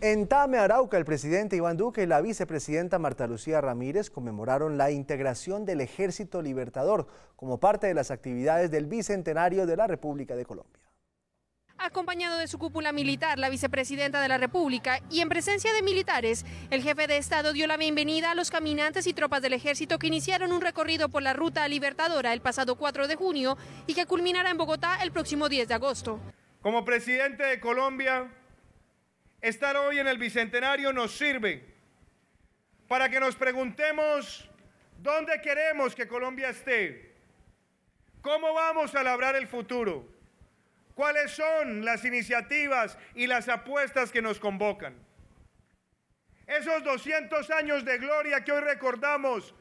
En Tame Arauca, el presidente Iván Duque y la vicepresidenta Marta Lucía Ramírez conmemoraron la integración del Ejército Libertador como parte de las actividades del Bicentenario de la República de Colombia. Acompañado de su cúpula militar, la vicepresidenta de la República y en presencia de militares, el jefe de Estado dio la bienvenida a los caminantes y tropas del ejército que iniciaron un recorrido por la ruta libertadora el pasado 4 de junio y que culminará en Bogotá el próximo 10 de agosto. Como presidente de Colombia, Estar hoy en el Bicentenario nos sirve para que nos preguntemos dónde queremos que Colombia esté, cómo vamos a labrar el futuro, cuáles son las iniciativas y las apuestas que nos convocan. Esos 200 años de gloria que hoy recordamos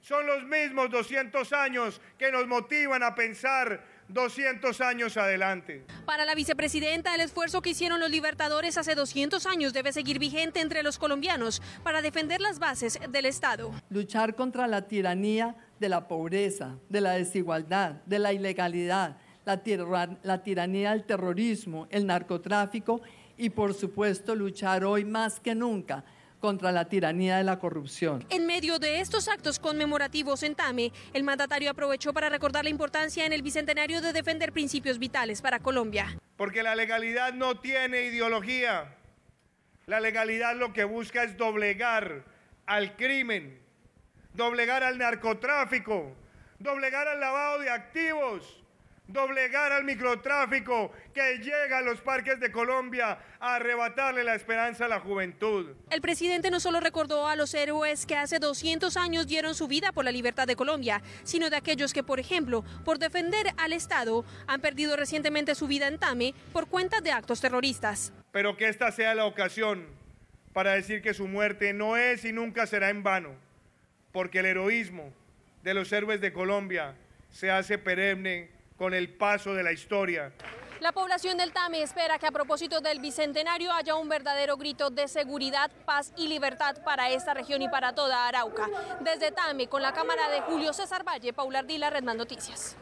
son los mismos 200 años que nos motivan a pensar 200 años adelante. Para la vicepresidenta, el esfuerzo que hicieron los libertadores hace 200 años debe seguir vigente entre los colombianos para defender las bases del Estado. Luchar contra la tiranía de la pobreza, de la desigualdad, de la ilegalidad, la, tiranía del terrorismo, el narcotráfico y por supuesto luchar hoy más que nunca contra la tiranía de la corrupción. En medio de estos actos conmemorativos en TAME, el mandatario aprovechó para recordar la importancia en el bicentenario de defender principios vitales para Colombia. Porque la legalidad no tiene ideología. La legalidad lo que busca es doblegar al crimen, doblegar al narcotráfico, doblegar al lavado de activos, doblegar al microtráfico que llega a los parques de Colombia a arrebatarle la esperanza a la juventud. El presidente no solo recordó a los héroes que hace 200 años dieron su vida por la libertad de Colombia, sino de aquellos que, por ejemplo, por defender al Estado, han perdido recientemente su vida en Tame por cuenta de actos terroristas. Pero que esta sea la ocasión para decir que su muerte no es y nunca será en vano, porque el heroísmo de los héroes de Colombia se hace perenne con el paso de la historia. La población del TAME espera que a propósito del Bicentenario haya un verdadero grito de seguridad, paz y libertad para esta región y para toda Arauca. Desde TAME, con la cámara de Julio César Valle, Paula Ardila, Redman Noticias.